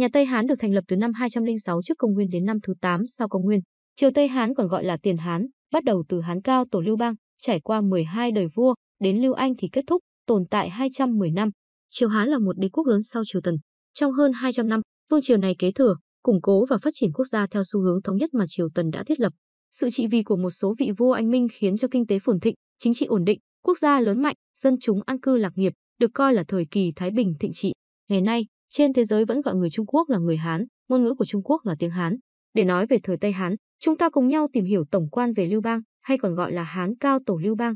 Nhà Tây Hán được thành lập từ năm 206 trước công nguyên đến năm thứ 8 sau công nguyên. Triều Tây Hán còn gọi là Tiền Hán, bắt đầu từ Hán Cao Tổ Lưu Bang, trải qua 12 đời vua, đến Lưu Anh thì kết thúc, tồn tại 210 năm. Triều Hán là một đế quốc lớn sau Triều Tần. Trong hơn 200 năm, vương triều này kế thừa, củng cố và phát triển quốc gia theo xu hướng thống nhất mà Triều Tần đã thiết lập. Sự trị vì của một số vị vua anh minh khiến cho kinh tế phồn thịnh, chính trị ổn định, quốc gia lớn mạnh, dân chúng an cư lạc nghiệp, được coi là thời kỳ thái bình thịnh trị. Ngày nay, trên thế giới vẫn gọi người Trung Quốc là người Hán, ngôn ngữ của Trung Quốc là tiếng Hán. Để nói về thời Tây Hán, chúng ta cùng nhau tìm hiểu tổng quan về Lưu Bang, hay còn gọi là Hán Cao Tổ Lưu Bang.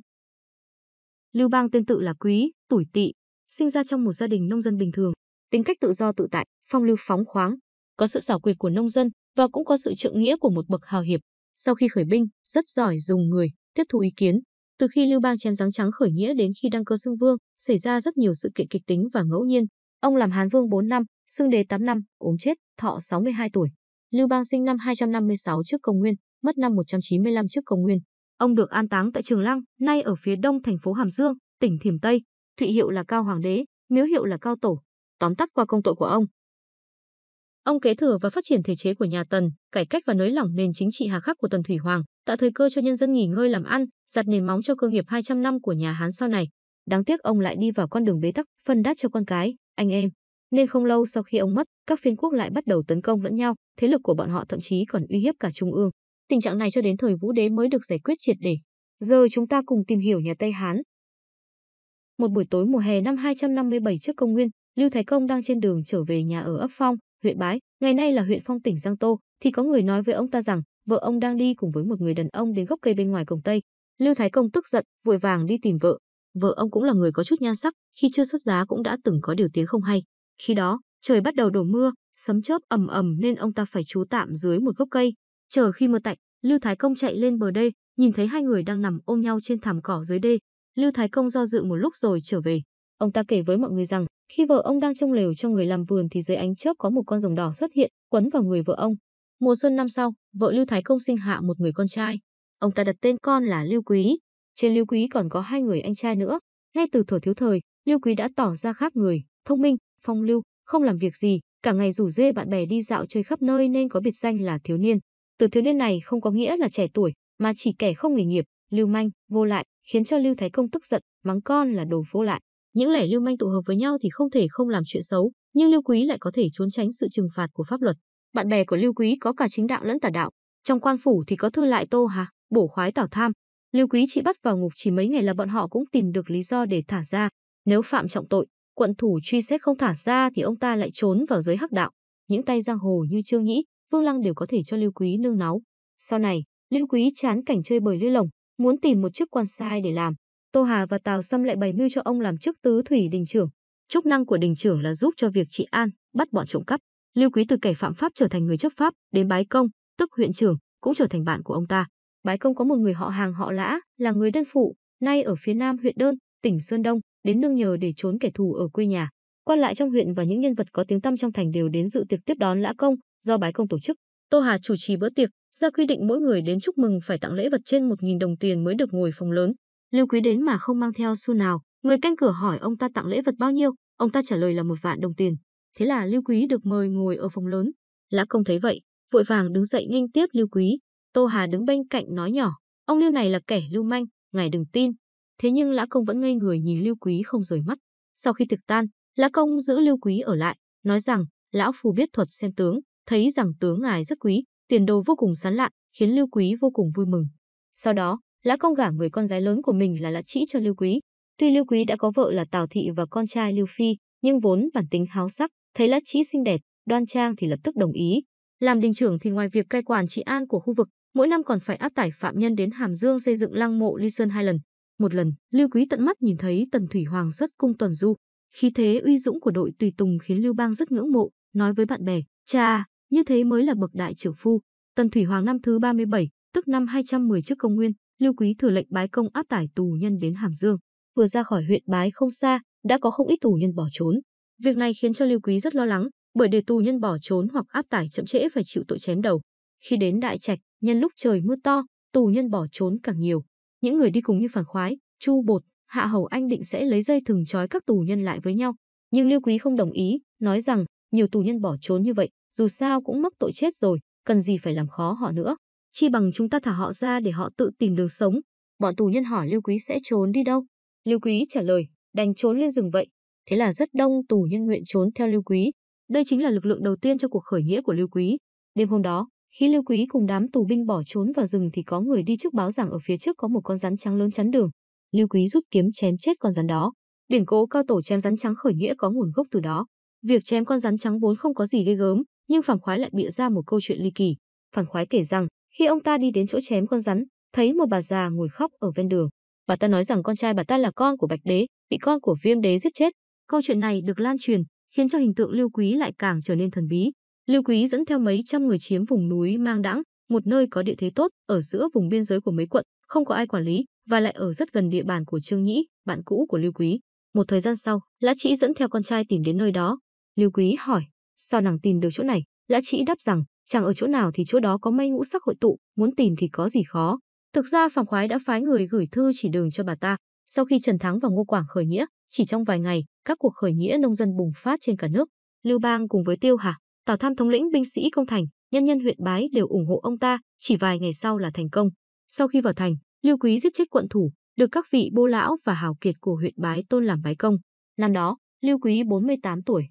Lưu Bang tên tự là Quý, Tuổi Tỵ, sinh ra trong một gia đình nông dân bình thường, tính cách tự do tự tại, phong lưu phóng khoáng, có sự xảo quyệt của nông dân và cũng có sự trượng nghĩa của một bậc hào hiệp. Sau khi khởi binh, rất giỏi dùng người, tiếp thu ý kiến. Từ khi Lưu Bang chém dáng trắng khởi nghĩa đến khi đăng cơ xưng vương, xảy ra rất nhiều sự kiện kịch tính và ngẫu nhiên, Ông làm Hán Vương 4 năm, xưng đế 8 năm, ốm chết, thọ 62 tuổi. Lưu Bang sinh năm 256 trước Công Nguyên, mất năm 195 trước Công Nguyên. Ông được an táng tại Trường Lăng, nay ở phía đông thành phố Hàm Dương, tỉnh Thiểm Tây. Thụy hiệu là Cao Hoàng đế, miếu hiệu là Cao Tổ. Tóm tắt qua công tội của ông. Ông kế thừa và phát triển thể chế của nhà Tần, cải cách và nới lỏng nền chính trị hà khắc của Tần Thủy Hoàng, tạo thời cơ cho nhân dân nghỉ ngơi làm ăn, giặt nền móng cho cơ nghiệp 200 năm của nhà Hán sau này. Đáng tiếc ông lại đi vào con đường bế tắc, phân đát cho con cái, anh em. Nên không lâu sau khi ông mất, các phiên quốc lại bắt đầu tấn công lẫn nhau, thế lực của bọn họ thậm chí còn uy hiếp cả trung ương. Tình trạng này cho đến thời Vũ Đế mới được giải quyết triệt để. Giờ chúng ta cùng tìm hiểu nhà Tây Hán. Một buổi tối mùa hè năm 257 trước công nguyên, Lưu Thái Công đang trên đường trở về nhà ở ấp Phong, huyện Bái, ngày nay là huyện Phong tỉnh Giang Tô, thì có người nói với ông ta rằng vợ ông đang đi cùng với một người đàn ông đến gốc cây bên ngoài cổng Tây. Lưu Thái Công tức giận, vội vàng đi tìm vợ, Vợ ông cũng là người có chút nhan sắc, khi chưa xuất giá cũng đã từng có điều tiếng không hay. Khi đó, trời bắt đầu đổ mưa, sấm chớp ầm ầm nên ông ta phải trú tạm dưới một gốc cây. Chờ khi mưa tạnh, Lưu Thái Công chạy lên bờ đây, nhìn thấy hai người đang nằm ôm nhau trên thảm cỏ dưới đê. Lưu Thái Công do dự một lúc rồi trở về. Ông ta kể với mọi người rằng, khi vợ ông đang trông lều cho người làm vườn thì dưới ánh chớp có một con rồng đỏ xuất hiện, quấn vào người vợ ông. Mùa xuân năm sau, vợ Lưu Thái Công sinh hạ một người con trai. Ông ta đặt tên con là Lưu Quý, trên Lưu Quý còn có hai người anh trai nữa. Ngay từ thuở thiếu thời, Lưu Quý đã tỏ ra khác người, thông minh, phong lưu, không làm việc gì, cả ngày rủ dê bạn bè đi dạo chơi khắp nơi nên có biệt danh là thiếu niên. Từ thiếu niên này không có nghĩa là trẻ tuổi, mà chỉ kẻ không nghề nghiệp, lưu manh, vô lại, khiến cho Lưu Thái Công tức giận, mắng con là đồ vô lại. Những lẻ lưu manh tụ hợp với nhau thì không thể không làm chuyện xấu, nhưng Lưu Quý lại có thể trốn tránh sự trừng phạt của pháp luật. Bạn bè của Lưu Quý có cả chính đạo lẫn tà đạo. Trong quan phủ thì có thư lại Tô Hà, bổ khoái tảo Tham, Lưu Quý chị bắt vào ngục chỉ mấy ngày là bọn họ cũng tìm được lý do để thả ra. Nếu phạm trọng tội, quận thủ truy xét không thả ra thì ông ta lại trốn vào giới hắc đạo. Những tay giang hồ như Trương Nhĩ, Vương Lăng đều có thể cho Lưu Quý nương náu. Sau này, Lưu Quý chán cảnh chơi bời lơi lồng, muốn tìm một chức quan sai để làm. Tô Hà và Tào Sâm lại bày mưu cho ông làm chức tứ thủy đình trưởng. Chức năng của đình trưởng là giúp cho việc trị an, bắt bọn trộm cắp. Lưu Quý từ kẻ phạm pháp trở thành người chấp pháp, đến bái công, tức huyện trưởng, cũng trở thành bạn của ông ta. Bái Công có một người họ hàng họ Lã, là người đơn phụ, nay ở phía nam huyện Đơn, tỉnh Sơn Đông, đến nương nhờ để trốn kẻ thù ở quê nhà. Quan lại trong huyện và những nhân vật có tiếng tăm trong thành đều đến dự tiệc tiếp đón Lã Công, do Bái Công tổ chức. Tô Hà chủ trì bữa tiệc, ra quy định mỗi người đến chúc mừng phải tặng lễ vật trên 1.000 đồng tiền mới được ngồi phòng lớn. Lưu Quý đến mà không mang theo xu nào, người canh cửa hỏi ông ta tặng lễ vật bao nhiêu, ông ta trả lời là một vạn đồng tiền. Thế là Lưu Quý được mời ngồi ở phòng lớn. Lã Công thấy vậy, vội vàng đứng dậy nghênh tiếp Lưu Quý, Tô Hà đứng bên cạnh nói nhỏ, ông Lưu này là kẻ lưu manh, ngài đừng tin. Thế nhưng Lã Công vẫn ngây người nhìn Lưu Quý không rời mắt. Sau khi thực tan, Lã Công giữ Lưu Quý ở lại, nói rằng Lão Phù biết thuật xem tướng, thấy rằng tướng ngài rất quý, tiền đồ vô cùng sán lạn, khiến Lưu Quý vô cùng vui mừng. Sau đó, Lã Công gả người con gái lớn của mình là Lã Trĩ cho Lưu Quý. Tuy Lưu Quý đã có vợ là Tào Thị và con trai Lưu Phi, nhưng vốn bản tính háo sắc, thấy Lã Trĩ xinh đẹp, đoan trang thì lập tức đồng ý. Làm đình trưởng thì ngoài việc cai quản trị an của khu vực, mỗi năm còn phải áp tải phạm nhân đến Hàm Dương xây dựng lăng mộ Ly Sơn hai lần. Một lần, Lưu Quý tận mắt nhìn thấy Tần Thủy Hoàng xuất cung tuần du, khí thế uy dũng của đội tùy tùng khiến Lưu Bang rất ngưỡng mộ, nói với bạn bè, cha, như thế mới là bậc đại trưởng phu. Tần Thủy Hoàng năm thứ 37, tức năm 210 trước công nguyên, Lưu Quý thừa lệnh bái công áp tải tù nhân đến Hàm Dương. Vừa ra khỏi huyện bái không xa, đã có không ít tù nhân bỏ trốn. Việc này khiến cho Lưu Quý rất lo lắng, bởi để tù nhân bỏ trốn hoặc áp tải chậm trễ phải chịu tội chém đầu. Khi đến đại trạch, nhân lúc trời mưa to, tù nhân bỏ trốn càng nhiều. Những người đi cùng như phản khoái, chu bột, hạ hầu anh định sẽ lấy dây thừng trói các tù nhân lại với nhau. Nhưng lưu Quý không đồng ý, nói rằng nhiều tù nhân bỏ trốn như vậy, dù sao cũng mắc tội chết rồi, cần gì phải làm khó họ nữa. Chi bằng chúng ta thả họ ra để họ tự tìm đường sống. Bọn tù nhân hỏi lưu Quý sẽ trốn đi đâu. lưu Quý trả lời, đành trốn lên rừng vậy. Thế là rất đông tù nhân nguyện trốn theo lưu Quý. Đây chính là lực lượng đầu tiên cho cuộc khởi nghĩa của lưu Quý. Đêm hôm đó, khi Lưu Quý cùng đám tù binh bỏ trốn vào rừng thì có người đi trước báo rằng ở phía trước có một con rắn trắng lớn chắn đường. Lưu Quý rút kiếm chém chết con rắn đó. Điển cố cao tổ chém rắn trắng khởi nghĩa có nguồn gốc từ đó. Việc chém con rắn trắng vốn không có gì ghê gớm, nhưng Phản Khoái lại bịa ra một câu chuyện ly kỳ. Phản Khoái kể rằng, khi ông ta đi đến chỗ chém con rắn, thấy một bà già ngồi khóc ở ven đường. Bà ta nói rằng con trai bà ta là con của Bạch Đế, bị con của Viêm Đế giết chết. Câu chuyện này được lan truyền, khiến cho hình tượng Lưu Quý lại càng trở nên thần bí. Lưu Quý dẫn theo mấy trăm người chiếm vùng núi Mang Đãng, một nơi có địa thế tốt ở giữa vùng biên giới của mấy quận, không có ai quản lý và lại ở rất gần địa bàn của Trương Nhĩ, bạn cũ của Lưu Quý. Một thời gian sau, Lã Trĩ dẫn theo con trai tìm đến nơi đó. Lưu Quý hỏi, sao nàng tìm được chỗ này? Lã Trĩ đáp rằng, chẳng ở chỗ nào thì chỗ đó có mây ngũ sắc hội tụ, muốn tìm thì có gì khó. Thực ra Phạm Khoái đã phái người gửi thư chỉ đường cho bà ta. Sau khi Trần Thắng và Ngô Quảng khởi nghĩa, chỉ trong vài ngày, các cuộc khởi nghĩa nông dân bùng phát trên cả nước. Lưu Bang cùng với Tiêu Hà, Tào Tham thống lĩnh binh sĩ công thành, nhân nhân huyện Bái đều ủng hộ ông ta, chỉ vài ngày sau là thành công. Sau khi vào thành, Lưu Quý giết chết quận thủ, được các vị bô lão và hào kiệt của huyện Bái tôn làm bái công. Năm đó, Lưu Quý 48 tuổi.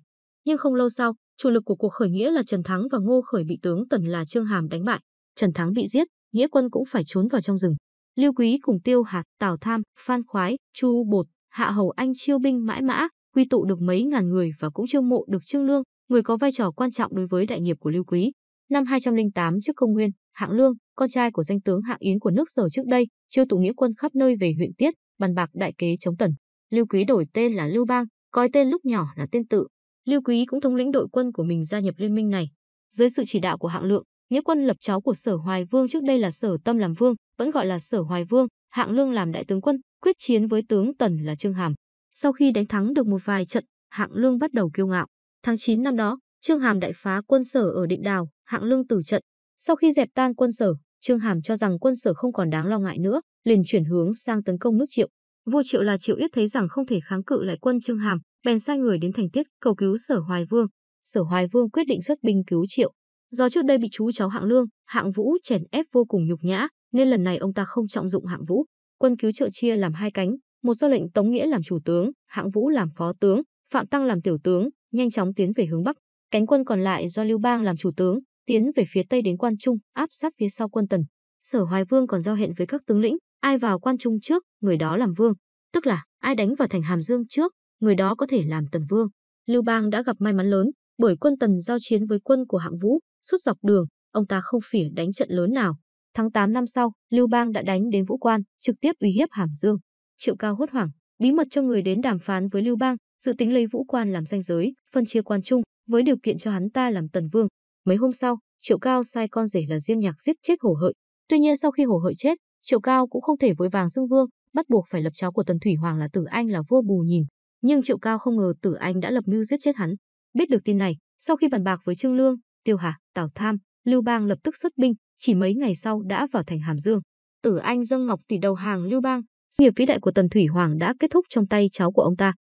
Nhưng không lâu sau, chủ lực của cuộc khởi nghĩa là Trần Thắng và Ngô Khởi bị tướng Tần là Trương Hàm đánh bại. Trần Thắng bị giết, nghĩa quân cũng phải trốn vào trong rừng. Lưu Quý cùng Tiêu Hạt, Tào Tham, Phan Khoái, Chu Bột, Hạ Hầu Anh chiêu binh mãi mã, quy tụ được mấy ngàn người và cũng chiêu mộ được Trương Lương, người có vai trò quan trọng đối với đại nghiệp của Lưu Quý. Năm 208 trước công nguyên, Hạng Lương, con trai của danh tướng Hạng Yến của nước Sở trước đây, chiêu tụ nghĩa quân khắp nơi về huyện Tiết, bàn bạc đại kế chống Tần. Lưu Quý đổi tên là Lưu Bang, coi tên lúc nhỏ là tên tự. Lưu Quý cũng thống lĩnh đội quân của mình gia nhập liên minh này. Dưới sự chỉ đạo của Hạng Lượng, nghĩa quân lập cháu của Sở Hoài Vương trước đây là Sở Tâm làm vương, vẫn gọi là Sở Hoài Vương, Hạng Lương làm đại tướng quân, quyết chiến với tướng Tần là Trương Hàm. Sau khi đánh thắng được một vài trận, Hạng Lương bắt đầu kiêu ngạo. Tháng 9 năm đó, Trương Hàm đại phá quân sở ở Định Đào, Hạng Lương tử trận. Sau khi dẹp tan quân sở, Trương Hàm cho rằng quân sở không còn đáng lo ngại nữa, liền chuyển hướng sang tấn công nước Triệu. Vua Triệu là Triệu Yết thấy rằng không thể kháng cự lại quân Trương Hàm, bèn sai người đến thành tiết cầu cứu Sở Hoài Vương. Sở Hoài Vương quyết định xuất binh cứu Triệu. Do trước đây bị chú cháu Hạng Lương, Hạng Vũ chèn ép vô cùng nhục nhã, nên lần này ông ta không trọng dụng Hạng Vũ. Quân cứu trợ chia làm hai cánh, một do lệnh Tống Nghĩa làm chủ tướng, Hạng Vũ làm phó tướng, Phạm Tăng làm tiểu tướng, nhanh chóng tiến về hướng bắc. Cánh quân còn lại do Lưu Bang làm chủ tướng, tiến về phía tây đến Quan Trung, áp sát phía sau quân Tần. Sở Hoài Vương còn giao hẹn với các tướng lĩnh, ai vào Quan Trung trước, người đó làm vương, tức là ai đánh vào thành Hàm Dương trước, người đó có thể làm Tần vương. Lưu Bang đã gặp may mắn lớn, bởi quân Tần giao chiến với quân của Hạng Vũ, suốt dọc đường, ông ta không phỉ đánh trận lớn nào. Tháng 8 năm sau, Lưu Bang đã đánh đến Vũ Quan, trực tiếp uy hiếp Hàm Dương. Triệu Cao hốt hoảng, bí mật cho người đến đàm phán với Lưu Bang, dự tính lấy Vũ Quan làm danh giới, phân chia quan trung, với điều kiện cho hắn ta làm tần vương. Mấy hôm sau, Triệu Cao sai con rể là Diêm Nhạc giết chết Hổ Hợi. Tuy nhiên sau khi Hổ Hợi chết, Triệu Cao cũng không thể vội vàng xưng vương, bắt buộc phải lập cháu của Tần Thủy Hoàng là Tử Anh là vua Bù nhìn. Nhưng Triệu Cao không ngờ Tử Anh đã lập mưu giết chết hắn. Biết được tin này, sau khi bàn bạc với Trương Lương, Tiêu Hà, Tào Tham, Lưu Bang lập tức xuất binh, chỉ mấy ngày sau đã vào thành Hàm Dương. Tử Anh dâng ngọc tỷ đầu hàng Lưu Bang, nghiệp vĩ đại của Tần Thủy Hoàng đã kết thúc trong tay cháu của ông ta.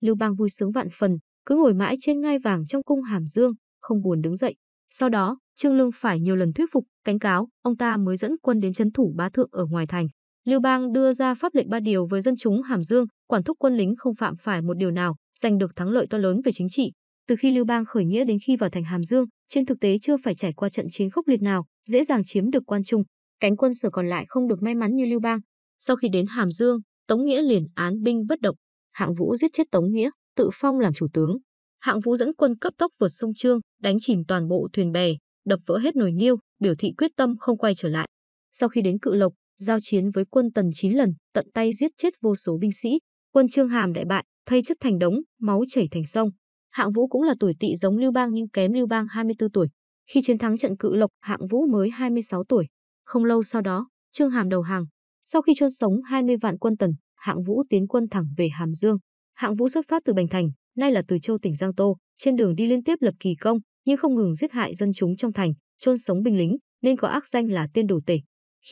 Lưu Bang vui sướng vạn phần, cứ ngồi mãi trên ngai vàng trong cung Hàm Dương, không buồn đứng dậy. Sau đó, Trương Lương phải nhiều lần thuyết phục, cảnh cáo, ông ta mới dẫn quân đến trấn thủ bá thượng ở ngoài thành. Lưu Bang đưa ra pháp lệnh ba điều với dân chúng Hàm Dương, quản thúc quân lính không phạm phải một điều nào, giành được thắng lợi to lớn về chính trị. Từ khi Lưu Bang khởi nghĩa đến khi vào thành Hàm Dương, trên thực tế chưa phải trải qua trận chiến khốc liệt nào, dễ dàng chiếm được quan trung. Cánh quân sở còn lại không được may mắn như Lưu Bang. Sau khi đến Hàm Dương, Tống Nghĩa liền án binh bất động, Hạng Vũ giết chết Tống Nghĩa, tự phong làm chủ tướng. Hạng Vũ dẫn quân cấp tốc vượt sông Trương, đánh chìm toàn bộ thuyền bè, đập vỡ hết nồi niêu, biểu thị quyết tâm không quay trở lại. Sau khi đến Cự Lộc, giao chiến với quân Tần 9 lần, tận tay giết chết vô số binh sĩ, quân Trương Hàm đại bại, thây chất thành đống, máu chảy thành sông. Hạng Vũ cũng là tuổi tỵ giống Lưu Bang nhưng kém Lưu Bang 24 tuổi. Khi chiến thắng trận Cự Lộc, Hạng Vũ mới 26 tuổi. Không lâu sau đó, Trương Hàm đầu hàng. Sau khi chôn sống 20 vạn quân Tần, Hạng Vũ tiến quân thẳng về Hàm Dương. Hạng Vũ xuất phát từ Bành Thành, nay là từ Châu tỉnh Giang Tô, trên đường đi liên tiếp lập kỳ công, nhưng không ngừng giết hại dân chúng trong thành, chôn sống binh lính, nên có ác danh là tên đồ tể.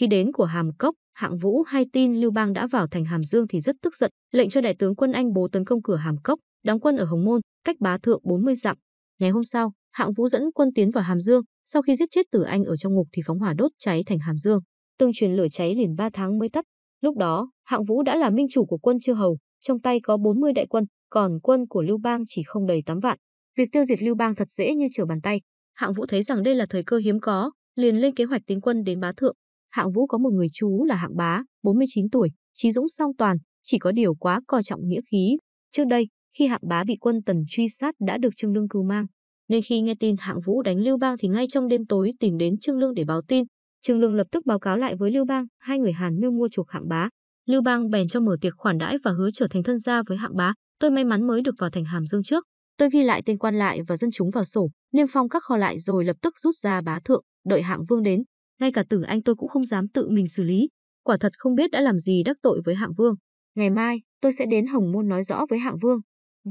Khi đến của Hàm Cốc, Hạng Vũ hay tin Lưu Bang đã vào thành Hàm Dương thì rất tức giận, lệnh cho đại tướng quân Anh bố tấn công cửa Hàm Cốc, đóng quân ở Hồng Môn, cách bá thượng 40 dặm. Ngày hôm sau, Hạng Vũ dẫn quân tiến vào Hàm Dương, sau khi giết chết Tử Anh ở trong ngục thì phóng hỏa đốt cháy thành Hàm Dương. Từng truyền lửa cháy liền 3 tháng mới tắt, Lúc đó, Hạng Vũ đã là minh chủ của quân chư hầu, trong tay có 40 đại quân, còn quân của Lưu Bang chỉ không đầy 8 vạn. Việc tiêu diệt Lưu Bang thật dễ như trở bàn tay. Hạng Vũ thấy rằng đây là thời cơ hiếm có, liền lên kế hoạch tiến quân đến Bá Thượng. Hạng Vũ có một người chú là Hạng Bá, 49 tuổi, trí dũng song toàn, chỉ có điều quá coi trọng nghĩa khí. Trước đây, khi Hạng Bá bị quân Tần truy sát đã được Trương Lương cứu mang, nên khi nghe tin Hạng Vũ đánh Lưu Bang thì ngay trong đêm tối tìm đến Trương Lương để báo tin, Trương Lương lập tức báo cáo lại với Lưu Bang, hai người Hàn Miêu mua chuộc hạng bá. Lưu Bang bèn cho mở tiệc khoản đãi và hứa trở thành thân gia với hạng bá. Tôi may mắn mới được vào thành Hàm Dương trước. Tôi ghi lại tên quan lại và dân chúng vào sổ, niêm phong các kho lại rồi lập tức rút ra bá thượng, đợi hạng vương đến. Ngay cả tử anh tôi cũng không dám tự mình xử lý. Quả thật không biết đã làm gì đắc tội với hạng vương. Ngày mai, tôi sẽ đến Hồng Môn nói rõ với hạng vương.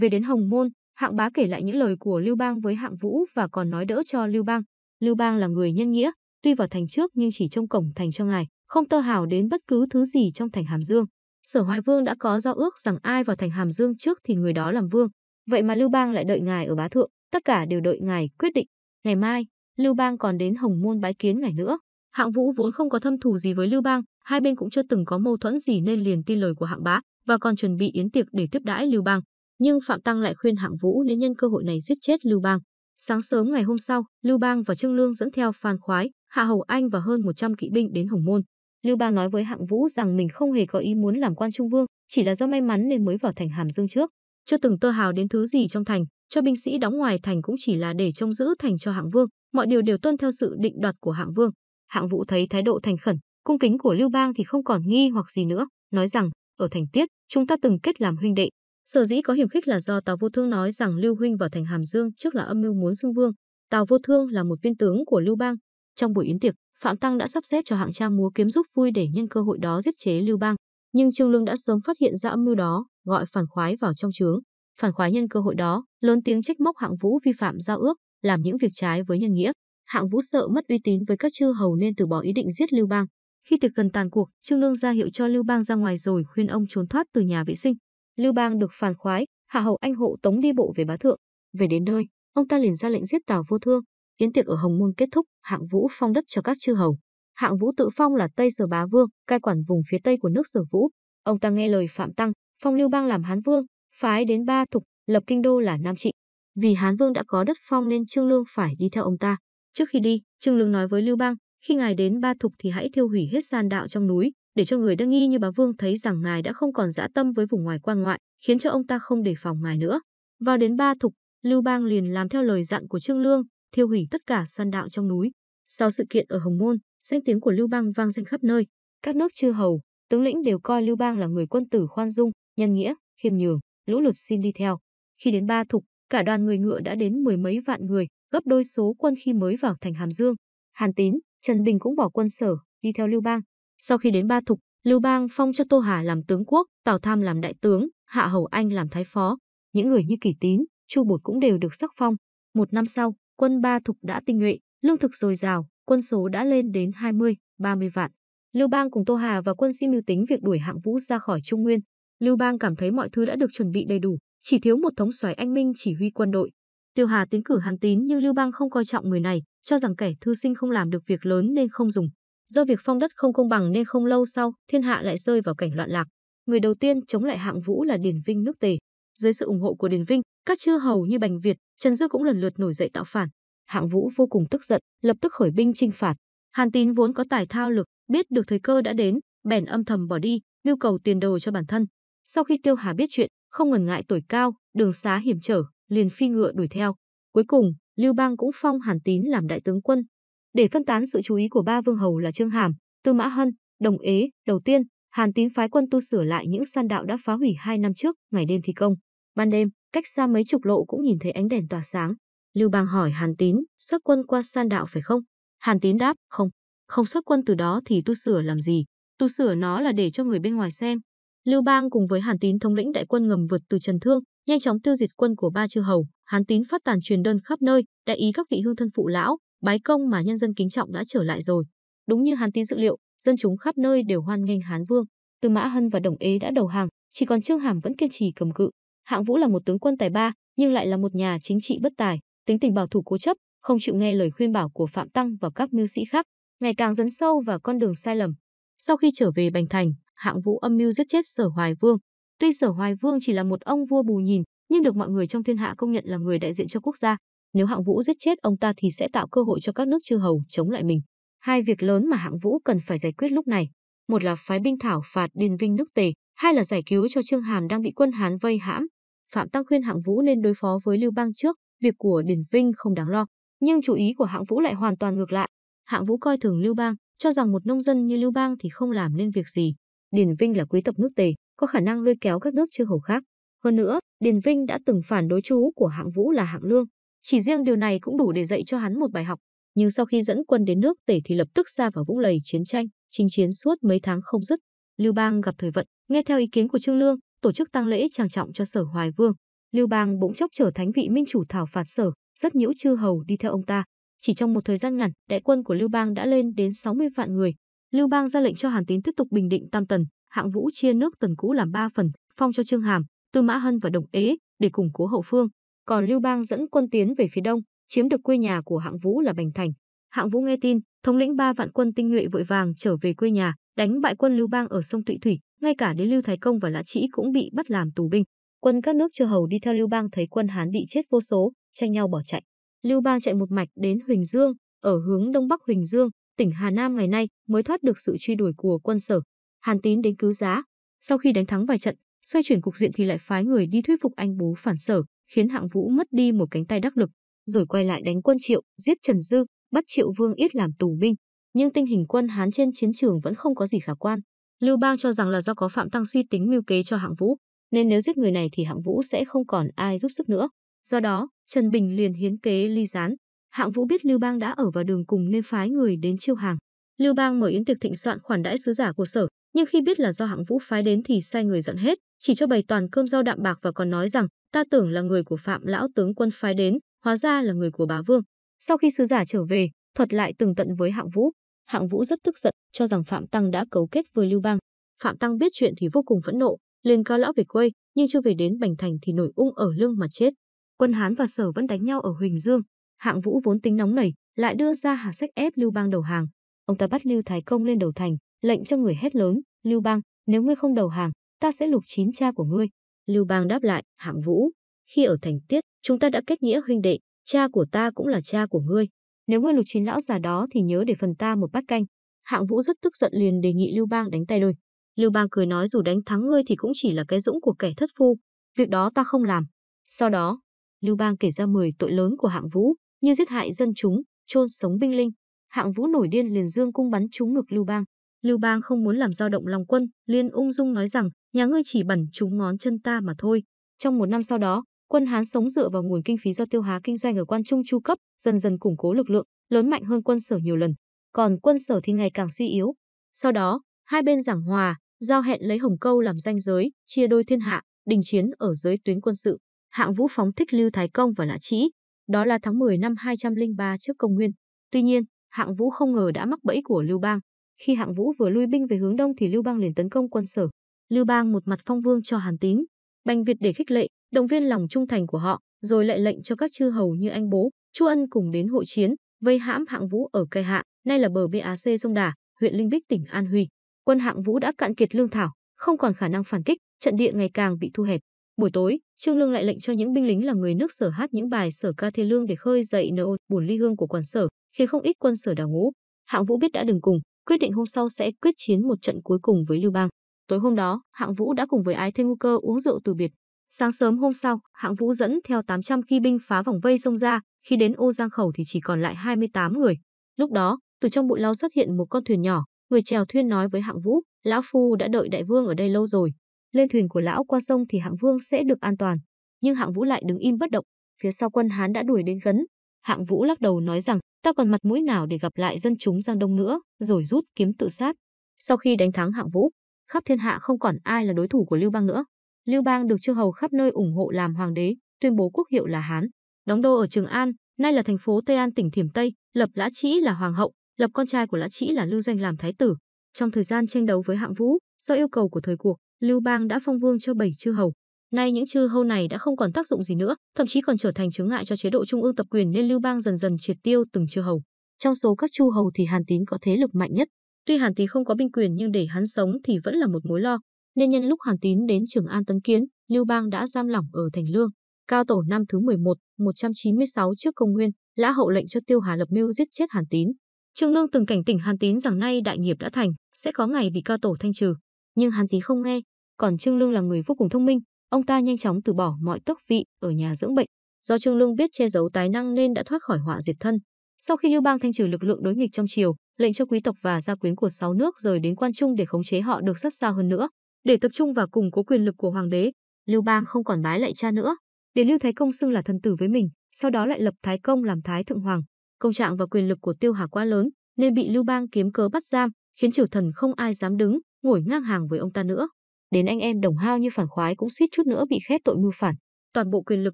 Về đến Hồng Môn, hạng bá kể lại những lời của Lưu Bang với hạng vũ và còn nói đỡ cho Lưu Bang. Lưu Bang là người nhân nghĩa, tuy vào thành trước nhưng chỉ trong cổng thành cho ngài, không tơ hào đến bất cứ thứ gì trong thành Hàm Dương. Sở hoài Vương đã có giao ước rằng ai vào thành Hàm Dương trước thì người đó làm vương, vậy mà Lưu Bang lại đợi ngài ở Bá Thượng, tất cả đều đợi ngài quyết định. Ngày mai, Lưu Bang còn đến Hồng Môn bái kiến ngài nữa. Hạng Vũ vốn không có thâm thù gì với Lưu Bang, hai bên cũng chưa từng có mâu thuẫn gì nên liền tin lời của Hạng Bá và còn chuẩn bị yến tiệc để tiếp đãi Lưu Bang. Nhưng Phạm Tăng lại khuyên Hạng Vũ nên nhân cơ hội này giết chết Lưu Bang. Sáng sớm ngày hôm sau, Lưu Bang và Trương Lương dẫn theo Phan Khoái, Hạ Hầu Anh và hơn 100 kỵ binh đến Hồng Môn. Lưu Bang nói với Hạng Vũ rằng mình không hề có ý muốn làm quan trung vương, chỉ là do may mắn nên mới vào thành Hàm Dương trước. Chưa từng tơ hào đến thứ gì trong thành, cho binh sĩ đóng ngoài thành cũng chỉ là để trông giữ thành cho Hạng Vương, mọi điều đều tuân theo sự định đoạt của Hạng Vương. Hạng Vũ thấy thái độ thành khẩn, cung kính của Lưu Bang thì không còn nghi hoặc gì nữa, nói rằng, ở thành Tiết, chúng ta từng kết làm huynh đệ. Sở dĩ có hiểm khích là do Tào Vô Thương nói rằng Lưu Huynh vào thành Hàm Dương trước là âm mưu muốn xưng vương. Tào Vô Thương là một viên tướng của Lưu Bang, trong buổi yến tiệc, Phạm Tăng đã sắp xếp cho hạng trang múa kiếm giúp vui để nhân cơ hội đó giết chế Lưu Bang, nhưng Trương Lương đã sớm phát hiện ra âm mưu đó, gọi phản khoái vào trong trướng. Phản khoái nhân cơ hội đó, lớn tiếng trách móc hạng vũ vi phạm giao ước, làm những việc trái với nhân nghĩa. Hạng vũ sợ mất uy tín với các chư hầu nên từ bỏ ý định giết Lưu Bang. Khi tiệc gần tàn cuộc, Trương Lương ra hiệu cho Lưu Bang ra ngoài rồi khuyên ông trốn thoát từ nhà vệ sinh. Lưu Bang được phản khoái, hạ hầu anh hộ tống đi bộ về bá thượng. Về đến nơi, ông ta liền ra lệnh giết Tào Vô Thương, Yến tiệc ở Hồng Môn kết thúc, Hạng Vũ phong đất cho các chư hầu. Hạng Vũ tự phong là Tây Sở Bá Vương, cai quản vùng phía Tây của nước Sở Vũ. Ông ta nghe lời Phạm Tăng, phong Lưu Bang làm Hán Vương, phái đến Ba Thục, lập Kinh Đô là Nam Trị. Vì Hán Vương đã có đất phong nên Trương Lương phải đi theo ông ta. Trước khi đi, Trương Lương nói với Lưu Bang, khi ngài đến Ba Thục thì hãy thiêu hủy hết san đạo trong núi, để cho người đương nghi như Bá Vương thấy rằng ngài đã không còn dã tâm với vùng ngoài quan ngoại, khiến cho ông ta không đề phòng ngài nữa. Vào đến Ba Thục, Lưu Bang liền làm theo lời dặn của Trương Lương, thiêu hủy tất cả sơn đạo trong núi. Sau sự kiện ở Hồng Môn, danh tiếng của Lưu Bang vang danh khắp nơi. Các nước chư hầu, tướng lĩnh đều coi Lưu Bang là người quân tử khoan dung, nhân nghĩa, khiêm nhường, lũ lụt xin đi theo. Khi đến Ba Thục, cả đoàn người ngựa đã đến mười mấy vạn người, gấp đôi số quân khi mới vào thành Hàm Dương. Hàn Tín, Trần Bình cũng bỏ quân sở, đi theo Lưu Bang. Sau khi đến Ba Thục, Lưu Bang phong cho Tô Hà làm tướng quốc, Tào Tham làm đại tướng, Hạ Hầu Anh làm thái phó. Những người như Kỷ Tín, Chu Bột cũng đều được sắc phong. Một năm sau, quân ba thục đã tinh nhuệ, lương thực dồi dào, quân số đã lên đến 20, 30 vạn. Lưu Bang cùng Tô Hà và quân sĩ mưu tính việc đuổi hạng vũ ra khỏi Trung Nguyên. Lưu Bang cảm thấy mọi thứ đã được chuẩn bị đầy đủ, chỉ thiếu một thống soái anh minh chỉ huy quân đội. Tiêu Hà tiến cử Hàn Tín nhưng Lưu Bang không coi trọng người này, cho rằng kẻ thư sinh không làm được việc lớn nên không dùng. Do việc phong đất không công bằng nên không lâu sau, thiên hạ lại rơi vào cảnh loạn lạc. Người đầu tiên chống lại hạng vũ là Điền Vinh nước Tề. Dưới sự ủng hộ của Điền Vinh, các chư hầu như Bành Việt, Trần Dư cũng lần lượt nổi dậy tạo phản. Hạng Vũ vô cùng tức giận, lập tức khởi binh chinh phạt. Hàn Tín vốn có tài thao lực, biết được thời cơ đã đến, bèn âm thầm bỏ đi, mưu cầu tiền đồ cho bản thân. Sau khi Tiêu Hà biết chuyện, không ngần ngại tuổi cao, đường xá hiểm trở, liền phi ngựa đuổi theo. Cuối cùng, Lưu Bang cũng phong Hàn Tín làm đại tướng quân. Để phân tán sự chú ý của ba vương hầu là Trương Hàm, Tư Mã Hân, Đồng Ế, đầu tiên, Hàn Tín phái quân tu sửa lại những san đạo đã phá hủy hai năm trước, ngày đêm thi công. Ban đêm, cách xa mấy chục lộ cũng nhìn thấy ánh đèn tỏa sáng. Lưu Bang hỏi Hàn Tín, xuất quân qua san đạo phải không? Hàn Tín đáp, không, không xuất quân từ đó thì tu sửa làm gì? Tu sửa nó là để cho người bên ngoài xem. Lưu Bang cùng với Hàn Tín thống lĩnh đại quân ngầm vượt từ Trần Thương, nhanh chóng tiêu diệt quân của ba chư hầu. Hàn Tín phát tàn truyền đơn khắp nơi, đại ý các vị hương thân phụ lão, bái công mà nhân dân kính trọng đã trở lại rồi. Đúng như Hàn Tín dự liệu, dân chúng khắp nơi đều hoan nghênh Hán Vương. Từ Mã Hân và Đồng Ế đã đầu hàng, chỉ còn Trương Hàm vẫn kiên trì cầm cự. Hạng Vũ là một tướng quân tài ba, nhưng lại là một nhà chính trị bất tài, tính tình bảo thủ cố chấp, không chịu nghe lời khuyên bảo của Phạm Tăng và các mưu sĩ khác, ngày càng dẫn sâu vào con đường sai lầm. Sau khi trở về Bành Thành, Hạng Vũ âm mưu giết chết Sở Hoài Vương. Tuy Sở Hoài Vương chỉ là một ông vua bù nhìn, nhưng được mọi người trong thiên hạ công nhận là người đại diện cho quốc gia. Nếu Hạng Vũ giết chết ông ta thì sẽ tạo cơ hội cho các nước chư hầu chống lại mình. Hai việc lớn mà Hạng Vũ cần phải giải quyết lúc này, một là phái binh thảo phạt Điền Vinh nước Tề, hai là giải cứu cho Trương Hàm đang bị quân Hán vây hãm. Phạm Tăng khuyên Hạng Vũ nên đối phó với Lưu Bang trước, việc của Điển Vinh không đáng lo. Nhưng chú ý của Hạng Vũ lại hoàn toàn ngược lại. Hạng Vũ coi thường Lưu Bang, cho rằng một nông dân như Lưu Bang thì không làm nên việc gì. Điển Vinh là quý tộc nước Tề, có khả năng lôi kéo các nước chư hầu khác. Hơn nữa, Điền Vinh đã từng phản đối chú của Hạng Vũ là Hạng Lương. Chỉ riêng điều này cũng đủ để dạy cho hắn một bài học. Nhưng sau khi dẫn quân đến nước Tề thì lập tức ra vào vũng lầy chiến tranh, chinh chiến suốt mấy tháng không dứt. Lưu Bang gặp thời vận, nghe theo ý kiến của Trương Lương, tổ chức tang lễ trang trọng cho Sở Hoài Vương. Lưu Bang bỗng chốc trở thánh vị minh chủ thảo phạt Sở, rất nhiễu chư hầu đi theo ông ta. Chỉ trong một thời gian ngắn, đại quân của Lưu Bang đã lên đến 60 vạn người. Lưu Bang ra lệnh cho Hàn Tín tiếp tục bình định Tam Tần, hạng vũ chia nước Tần cũ làm ba phần, phong cho Trương Hàm, Tư Mã Hân và Đồng Ế để củng cố hậu phương. Còn Lưu Bang dẫn quân tiến về phía đông, chiếm được quê nhà của hạng vũ là Bành Thành. Hạng vũ nghe tin, thống lĩnh ba vạn quân tinh nhuệ vội vàng trở về quê nhà, đánh bại quân Lưu Bang ở sông Tụy Thủy, ngay cả đến Lưu Thái Công và Lã Trĩ cũng bị bắt làm tù binh. Quân các nước chư hầu đi theo Lưu Bang thấy quân Hán bị chết vô số, tranh nhau bỏ chạy. Lưu Bang chạy một mạch đến Huỳnh Dương, ở hướng đông bắc Huỳnh Dương, tỉnh Hà Nam ngày nay mới thoát được sự truy đuổi của quân Sở. Hàn Tín đến cứu giá, sau khi đánh thắng vài trận, xoay chuyển cục diện thì lại phái người đi thuyết phục anh bố phản Sở, khiến Hạng Vũ mất đi một cánh tay đắc lực, rồi quay lại đánh quân Triệu, giết Trần Dư, bắt Triệu Vương Yết làm tù binh. Nhưng tình hình quân Hán trên chiến trường vẫn không có gì khả quan. Lưu Bang cho rằng là do có Phạm Tăng suy tính mưu kế cho Hạng Vũ, nên nếu giết người này thì Hạng Vũ sẽ không còn ai giúp sức nữa. Do đó, Trần Bình liền hiến kế ly gián. Hạng Vũ biết Lưu Bang đã ở vào đường cùng nên phái người đến chiêu hàng. Lưu Bang mời Yến Tiệc thịnh soạn khoản đãi sứ giả của sở, nhưng khi biết là do Hạng Vũ phái đến thì sai người dọn hết, chỉ cho bày toàn cơm rau đạm bạc và còn nói rằng ta tưởng là người của Phạm lão tướng quân phái đến, hóa ra là người của Bá Vương. Sau khi sứ giả trở về, thuật lại từng tận với Hạng Vũ, Hạng Vũ rất tức giận, cho rằng Phạm Tăng đã cấu kết với Lưu Bang. Phạm Tăng biết chuyện thì vô cùng phẫn nộ, lên cao lão về quê, nhưng chưa về đến Bành Thành thì nổi ung ở lưng mà chết. Quân Hán và Sở vẫn đánh nhau ở Huỳnh Dương. Hạng Vũ vốn tính nóng nảy, lại đưa ra hạ sách ép Lưu Bang đầu hàng. Ông ta bắt Lưu Thái Công lên đầu thành, lệnh cho người hét lớn, Lưu Bang, nếu ngươi không đầu hàng, ta sẽ lục chín cha của ngươi. Lưu Bang đáp lại, Hạng Vũ, khi ở thành tiết, chúng ta đã kết nghĩa huynh đệ, cha của ta cũng là cha của ngươi. Nếu ngươi lục chiến lão già đó thì nhớ để phần ta một bát canh. Hạng Vũ rất tức giận liền đề nghị Lưu Bang đánh tay đôi. Lưu Bang cười nói dù đánh thắng ngươi thì cũng chỉ là cái dũng của kẻ thất phu, việc đó ta không làm. Sau đó, Lưu Bang kể ra 10 tội lớn của Hạng Vũ, như giết hại dân chúng, chôn sống binh linh. Hạng Vũ nổi điên liền dương cung bắn trúng ngực Lưu Bang. Lưu Bang không muốn làm dao động lòng quân, liền ung dung nói rằng, nhà ngươi chỉ bẩn trúng ngón chân ta mà thôi. Trong một năm sau đó, quân Hán sống dựa vào nguồn kinh phí do tiêu há kinh doanh ở quan trung chu cấp, dần dần củng cố lực lượng, lớn mạnh hơn quân sở nhiều lần. Còn quân sở thì ngày càng suy yếu. Sau đó, hai bên giảng hòa, giao hẹn lấy Hồng Câu làm ranh giới, chia đôi thiên hạ, đình chiến ở dưới tuyến quân sự. Hạng Vũ phóng thích Lưu Thái Công và Lã Trĩ. Đó là tháng 10 năm 203 trước công nguyên. Tuy nhiên, Hạng Vũ không ngờ đã mắc bẫy của Lưu Bang. Khi Hạng Vũ vừa lui binh về hướng đông thì Lưu Bang liền tấn công quân sở. Lưu Bang một mặt phong vương cho Hàn Tín, Bành Việt để khích lệ, động viên lòng trung thành của họ, rồi lại lệnh cho các chư hầu như anh bố, Chu Ân cùng đến hội chiến, vây hãm Hạng Vũ ở cây hạ, nay là bờ BAC sông Đà, huyện Linh Bích tỉnh An Huy. Quân Hạng Vũ đã cạn kiệt lương thảo, không còn khả năng phản kích, trận địa ngày càng bị thu hẹp. Buổi tối, Trương Lương lại lệnh cho những binh lính là người nước Sở hát những bài Sở ca thê lương để khơi dậy nỗi buồn ly hương của quan Sở, khiến không ít quân Sở đào ngũ. Hạng Vũ biết đã đừng cùng, quyết định hôm sau sẽ quyết chiến một trận cuối cùng với Lưu Bang. Tối hôm đó, Hạng Vũ đã cùng với Ái Thanh ngô Cơ uống rượu từ biệt, Sáng sớm hôm sau, hạng vũ dẫn theo 800 kỵ binh phá vòng vây sông ra, khi đến ô giang khẩu thì chỉ còn lại 28 người. Lúc đó, từ trong bụi lau xuất hiện một con thuyền nhỏ, người chèo thuyền nói với hạng vũ, lão phu đã đợi đại vương ở đây lâu rồi. Lên thuyền của lão qua sông thì hạng vương sẽ được an toàn. Nhưng hạng vũ lại đứng im bất động, phía sau quân Hán đã đuổi đến gần. Hạng vũ lắc đầu nói rằng, ta còn mặt mũi nào để gặp lại dân chúng Giang Đông nữa, rồi rút kiếm tự sát. Sau khi đánh thắng hạng vũ, khắp thiên hạ không còn ai là đối thủ của Lưu Bang nữa. Lưu Bang được chư hầu khắp nơi ủng hộ làm hoàng đế, tuyên bố quốc hiệu là Hán, đóng đô ở Trường An, nay là thành phố Tây An tỉnh Thiểm Tây, lập Lã Trĩ là hoàng hậu, lập con trai của Lã Trĩ là Lưu Doanh làm thái tử. Trong thời gian tranh đấu với Hạng Vũ, do yêu cầu của thời cuộc, Lưu Bang đã phong vương cho bảy chư hầu. Nay những chư hầu này đã không còn tác dụng gì nữa, thậm chí còn trở thành chướng ngại cho chế độ trung ương tập quyền nên Lưu Bang dần dần triệt tiêu từng chư hầu. Trong số các chư hầu thì Hàn Tín có thế lực mạnh nhất. Tuy Hàn Tín không có binh quyền nhưng để hắn sống thì vẫn là một mối lo nên nhân lúc Hàn Tín đến Trường An tấn kiến, Lưu Bang đã giam lỏng ở Thành Lương. Cao Tổ năm thứ 11, 196 trước công nguyên, Lã Hậu lệnh cho Tiêu Hà lập mưu giết chết Hàn Tín. Trương Lương từng cảnh tỉnh Hàn Tín rằng nay đại nghiệp đã thành, sẽ có ngày bị Cao Tổ thanh trừ, nhưng Hàn Tín không nghe, còn Trương Lương là người vô cùng thông minh, ông ta nhanh chóng từ bỏ mọi tước vị ở nhà dưỡng bệnh. Do Trương Lương biết che giấu tài năng nên đã thoát khỏi họa diệt thân. Sau khi Lưu Bang thanh trừ lực lượng đối nghịch trong triều, lệnh cho quý tộc và gia quyến của sáu nước rời đến quan trung để khống chế họ được sát sao hơn nữa. Để tập trung vào củng cố quyền lực của hoàng đế, Lưu Bang không còn bái lại cha nữa, để Lưu Thái Công xưng là thần tử với mình, sau đó lại lập Thái Công làm Thái Thượng Hoàng. Công trạng và quyền lực của Tiêu Hà quá lớn, nên bị Lưu Bang kiếm cớ bắt giam, khiến triều thần không ai dám đứng, ngồi ngang hàng với ông ta nữa. Đến anh em đồng hao như phản khoái cũng suýt chút nữa bị khép tội mưu phản. Toàn bộ quyền lực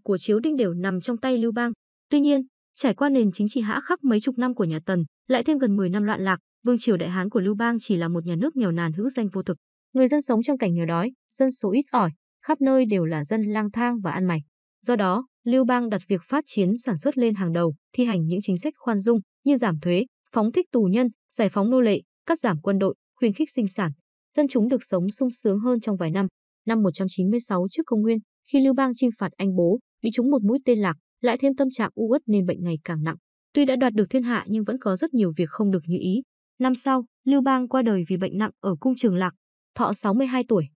của chiếu đinh đều nằm trong tay Lưu Bang. Tuy nhiên, trải qua nền chính trị hã khắc mấy chục năm của nhà Tần, lại thêm gần 10 năm loạn lạc, vương triều Đại Hán của Lưu Bang chỉ là một nhà nước nghèo nàn hữu danh vô thực. Người dân sống trong cảnh nghèo đói, dân số ít ỏi, khắp nơi đều là dân lang thang và ăn mày. Do đó, Lưu Bang đặt việc phát triển sản xuất lên hàng đầu, thi hành những chính sách khoan dung như giảm thuế, phóng thích tù nhân, giải phóng nô lệ, cắt giảm quân đội, khuyến khích sinh sản. Dân chúng được sống sung sướng hơn trong vài năm. Năm 196 trước công nguyên, khi Lưu Bang chinh phạt Anh Bố, bị trúng một mũi tên lạc, lại thêm tâm trạng u uất nên bệnh ngày càng nặng. Tuy đã đoạt được thiên hạ nhưng vẫn có rất nhiều việc không được như ý. Năm sau, Lưu Bang qua đời vì bệnh nặng ở cung Trường Lạc, thọ 62 tuổi.